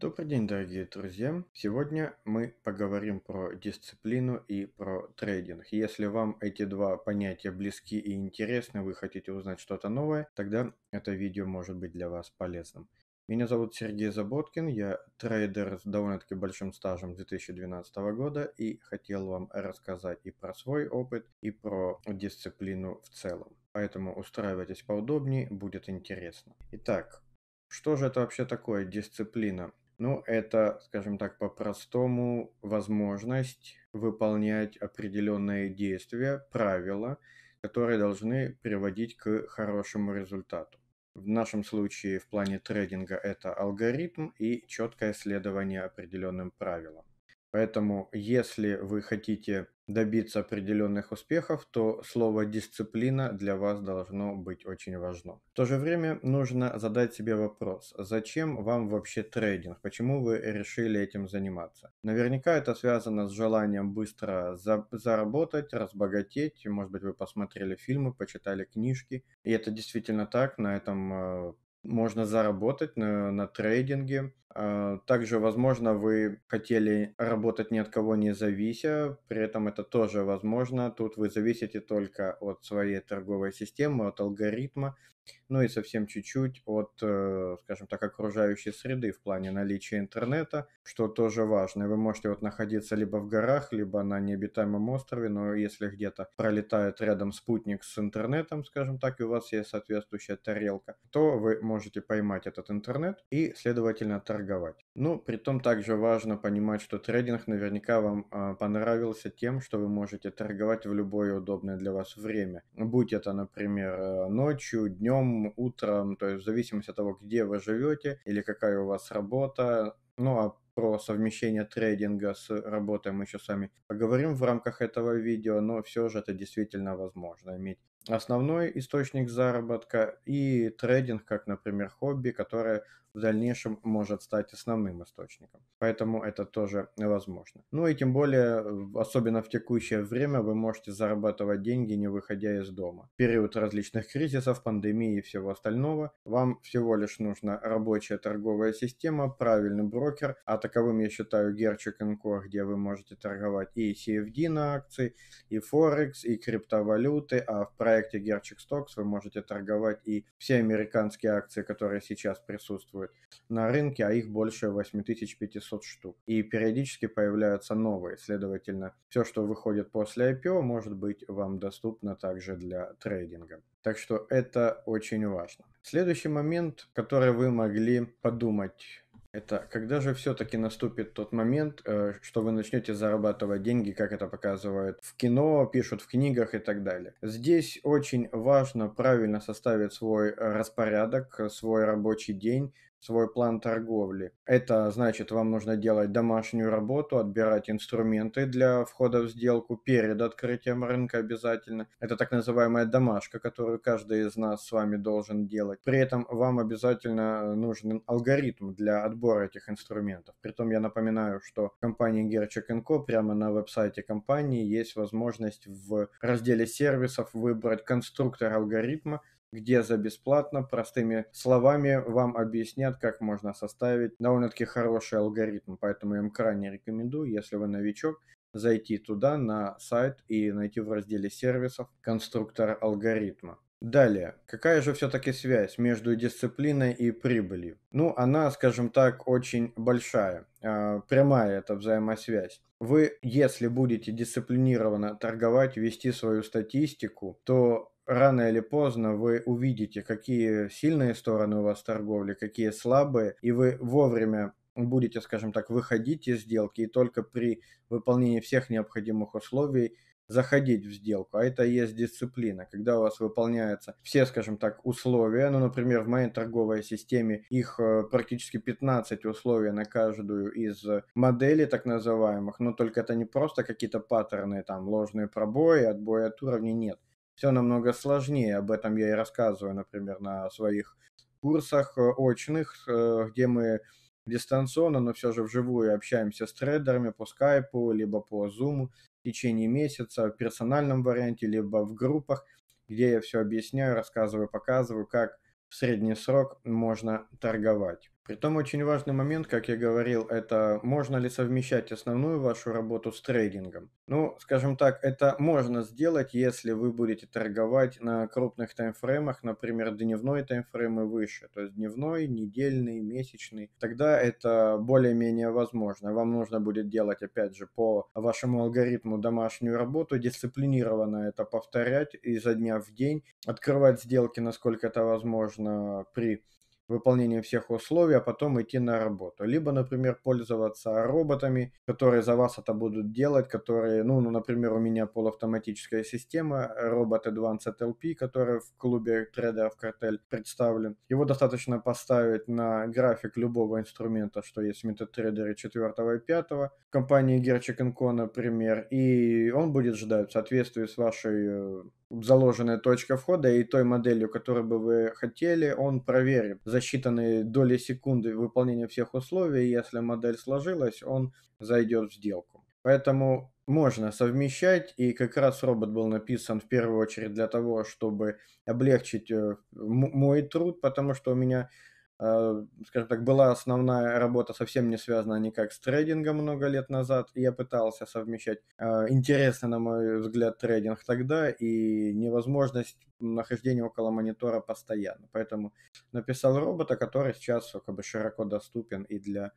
Добрый день, дорогие друзья! Сегодня мы поговорим про дисциплину и про трейдинг. Если вам эти два понятия близки и интересны, вы хотите узнать что-то новое, тогда это видео может быть для вас полезным. Меня зовут Сергей Заботкин, я трейдер с довольно-таки большим стажем 2012 года и хотел вам рассказать и про свой опыт, и про дисциплину в целом. Поэтому устраивайтесь поудобнее, будет интересно. Итак, что же это вообще такое дисциплина? Ну, это, скажем так, по-простому возможность выполнять определенные действия, правила, которые должны приводить к хорошему результату. В нашем случае в плане трейдинга это алгоритм и четкое следование определенным правилам. Поэтому, если вы хотите добиться определенных успехов, то слово «дисциплина» для вас должно быть очень важно. В то же время нужно задать себе вопрос, зачем вам вообще трейдинг, почему вы решили этим заниматься. Наверняка это связано с желанием быстро за заработать, разбогатеть, может быть вы посмотрели фильмы, почитали книжки, и это действительно так, на этом э, можно заработать на, на трейдинге. А, также, возможно, вы хотели работать ни от кого не завися, при этом это тоже возможно. Тут вы зависите только от своей торговой системы, от алгоритма, ну и совсем чуть-чуть от, э, скажем так, окружающей среды в плане наличия интернета, что тоже важно. Вы можете вот находиться либо в горах, либо на необитаемом острове, но если где-то пролетает рядом спутник с интернетом, скажем так, и у вас есть соответствующая тарелка, то вы можете поймать этот интернет и, следовательно, торговать. Ну, при том также важно понимать, что трейдинг наверняка вам а, понравился тем, что вы можете торговать в любое удобное для вас время. Будь это, например, э, ночью, днем, днем, утром, то есть в зависимости от того, где вы живете или какая у вас работа. Ну а про совмещение трейдинга с работой мы еще сами поговорим в рамках этого видео, но все же это действительно возможно иметь основной источник заработка и трейдинг как, например, хобби, которое в дальнейшем может стать основным источником. Поэтому это тоже возможно. Ну и тем более, особенно в текущее время, вы можете зарабатывать деньги, не выходя из дома. В период различных кризисов, пандемии и всего остального, вам всего лишь нужна рабочая торговая система, правильный брокер, а таковым я считаю Gerchik Co, где вы можете торговать и CFD на акции, и Forex, и криптовалюты, а в проекте Gerchik Stocks вы можете торговать и все американские акции, которые сейчас присутствуют фигурировать на рынке, а их больше 8500 штук. И периодически появляются новые. Следовательно, все, что выходит после IPO, может быть вам доступно также для трейдинга. Так что это очень важно. Следующий момент, который вы могли подумать это когда же все-таки наступит тот момент, э, что вы начнете зарабатывать деньги, как это показывают в кино, пишут в книгах и так далее. Здесь очень важно правильно составить свой э, распорядок, свой рабочий день, свой план торговли. Это значит, вам нужно делать домашнюю работу, отбирать инструменты для входа в сделку перед открытием рынка обязательно. Это так называемая домашка, которую каждый из нас с вами должен делать. При этом вам обязательно нужен алгоритм для отбора этих инструментов. Притом я напоминаю, что в компании Gerchik Co. прямо на веб-сайте компании есть возможность в разделе сервисов выбрать конструктор алгоритма, где за бесплатно, простыми словами, вам объяснят, как можно составить довольно-таки хороший алгоритм. Поэтому я вам крайне рекомендую, если вы новичок, зайти туда на сайт и найти в разделе сервисов конструктор алгоритма. Далее, какая же все-таки связь между дисциплиной и прибылью? Ну, она, скажем так, очень большая, а, прямая эта взаимосвязь. Вы, если будете дисциплинированно торговать, вести свою статистику, то рано или поздно вы увидите, какие сильные стороны у вас торговли, какие слабые, и вы вовремя будете, скажем так, выходить из сделки и только при выполнении всех необходимых условий заходить в сделку, а это и есть дисциплина, когда у вас выполняются все, скажем так, условия, ну, например, в моей торговой системе их э, практически 15 условий на каждую из моделей так называемых, но только это не просто какие-то паттерны, там, ложные пробои, отбои от уровня, нет все намного сложнее. Об этом я и рассказываю, например, на своих курсах э, очных, э, где мы дистанционно, но все же вживую общаемся с трейдерами по скайпу, либо по зуму в течение месяца в персональном варианте, либо в группах, где я все объясняю, рассказываю, показываю, как в средний срок можно торговать. Притом очень важный момент, как я говорил, это можно ли совмещать основную вашу работу с трейдингом. Ну, скажем так, это можно сделать, если вы будете торговать на крупных таймфреймах, например, дневной таймфрейм и выше, то есть дневной, недельный, месячный. Тогда это более-менее возможно. Вам нужно будет делать, опять же, по вашему алгоритму домашнюю работу, дисциплинированно это повторять изо дня в день, открывать сделки, насколько это возможно, при выполнение всех условий, а потом идти на работу. Либо, например, пользоваться роботами, которые за вас это будут делать, которые, ну, ну например, у меня полуавтоматическая система, э, робот Advanced LP, который в клубе трейдеров картель представлен. Его достаточно поставить на график любого инструмента, что есть в MetaTrader 4 и 5, компании Gerchik Co, например, и он будет ждать в соответствии с вашей э, заложенная точка входа и той моделью, которую бы вы хотели, он проверит за считанные доли секунды выполнения всех условий. Если модель сложилась, он зайдет в сделку. Поэтому можно совмещать, и как раз робот был написан в первую очередь для того, чтобы облегчить э, мой труд, потому что у меня Э, скажем так, была основная работа совсем не связана никак с трейдингом много лет назад. И я пытался совмещать э, интересный, на мой взгляд, трейдинг тогда и невозможность нахождения около монитора постоянно. Поэтому написал робота, который сейчас как бы широко доступен и для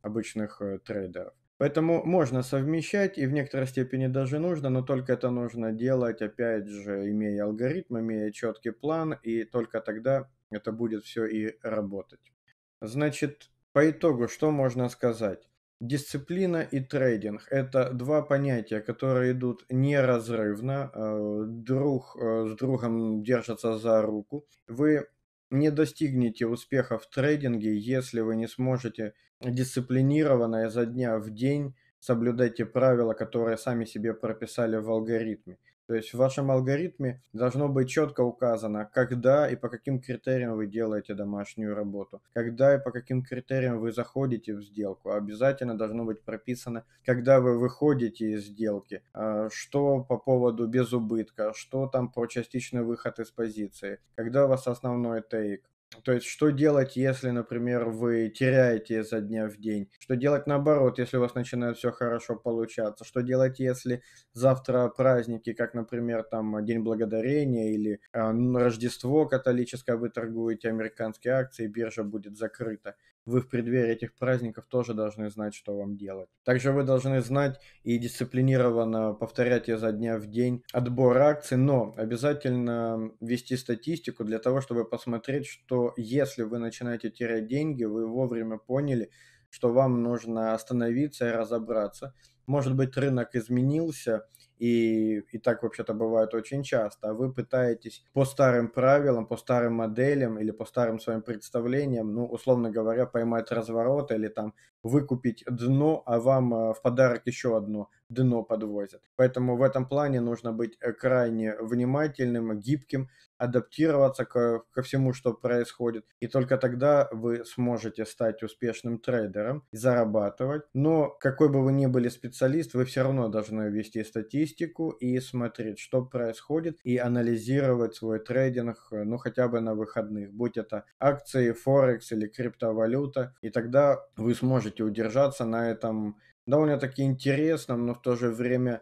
обычных э, трейдеров. Поэтому можно совмещать и в некоторой степени даже нужно, но только это нужно делать, опять же, имея алгоритм, имея четкий план, и только тогда это будет все и работать. Значит, по итогу, что можно сказать? Дисциплина и трейдинг – это два понятия, которые идут неразрывно, э, друг э, с другом держатся за руку. Вы не достигнете успеха в трейдинге, если вы не сможете дисциплинированно изо дня в день соблюдайте правила, которые сами себе прописали в алгоритме. То есть в вашем алгоритме должно быть четко указано, когда и по каким критериям вы делаете домашнюю работу, когда и по каким критериям вы заходите в сделку. Обязательно должно быть прописано, когда вы выходите из сделки, а, что по поводу безубытка, что там про частичный выход из позиции, когда у вас основной тейк, то есть, что делать, если, например, вы теряете за дня в день? Что делать наоборот, если у вас начинает все хорошо получаться? Что делать, если завтра праздники, как, например, там День Благодарения или э, Рождество католическое, вы торгуете американские акции, биржа будет закрыта? вы в преддверии этих праздников тоже должны знать, что вам делать. Также вы должны знать и дисциплинированно повторять изо дня в день отбор акций, но обязательно вести статистику для того, чтобы посмотреть, что если вы начинаете терять деньги, вы вовремя поняли, что вам нужно остановиться и разобраться. Может быть, рынок изменился, и, и так вообще-то бывает очень часто, а вы пытаетесь по старым правилам, по старым моделям или по старым своим представлениям, ну, условно говоря, поймать разворот или там выкупить дно, а вам э, в подарок еще одно дно подвозят. Поэтому в этом плане нужно быть э, крайне внимательным, гибким, адаптироваться ко, э, ко всему, что происходит. И только тогда вы сможете стать успешным трейдером и зарабатывать. Но какой бы вы ни были специалист, вы все равно должны вести статистику и смотреть, что происходит, и анализировать свой трейдинг, ну хотя бы на выходных, будь это акции, форекс или криптовалюта. И тогда вы сможете можете удержаться на этом довольно-таки интересном, но в то же время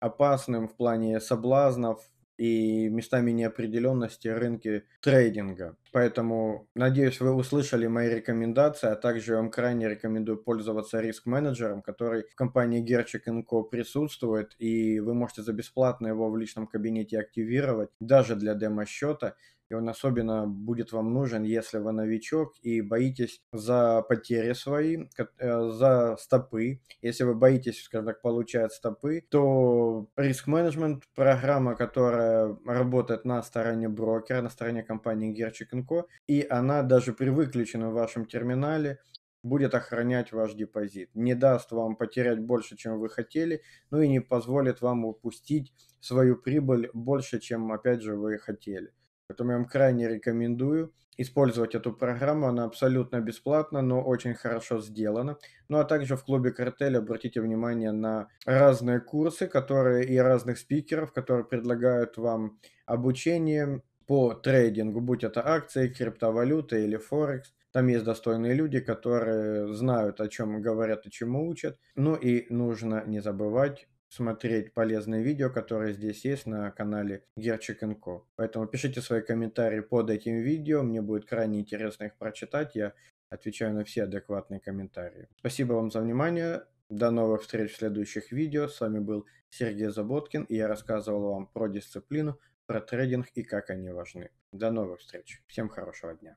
опасным в плане соблазнов и местами неопределенности рынки трейдинга. Поэтому, надеюсь, вы услышали мои рекомендации, а также вам крайне рекомендую пользоваться риск-менеджером, который в компании Gerchik Co. присутствует, и вы можете за бесплатно его в личном кабинете активировать, даже для демо-счета. И он особенно будет вам нужен, если вы новичок и боитесь за потери свои, э, за стопы. Если вы боитесь, скажем так, получать стопы, то риск-менеджмент – программа, которая работает на стороне брокера, на стороне компании Герчик Co. И она даже при выключенном вашем терминале будет охранять ваш депозит, не даст вам потерять больше, чем вы хотели, ну и не позволит вам упустить свою прибыль больше, чем, опять же, вы хотели. Поэтому я вам крайне рекомендую использовать эту программу. Она абсолютно бесплатна, но очень хорошо сделана. Ну а также в клубе «Картель» обратите внимание на разные курсы которые и разных спикеров, которые предлагают вам обучение по трейдингу, будь это акции, криптовалюта или Форекс. Там есть достойные люди, которые знают, о чем говорят и чему учат. Ну и нужно не забывать смотреть полезные видео, которые здесь есть на канале Герчик Ко. Поэтому пишите свои комментарии под этим видео, мне будет крайне интересно их прочитать, я отвечаю на все адекватные комментарии. Спасибо вам за внимание, до новых встреч в следующих видео, с вами был Сергей Заботкин, и я рассказывал вам про дисциплину, про трейдинг и как они важны. До новых встреч, всем хорошего дня.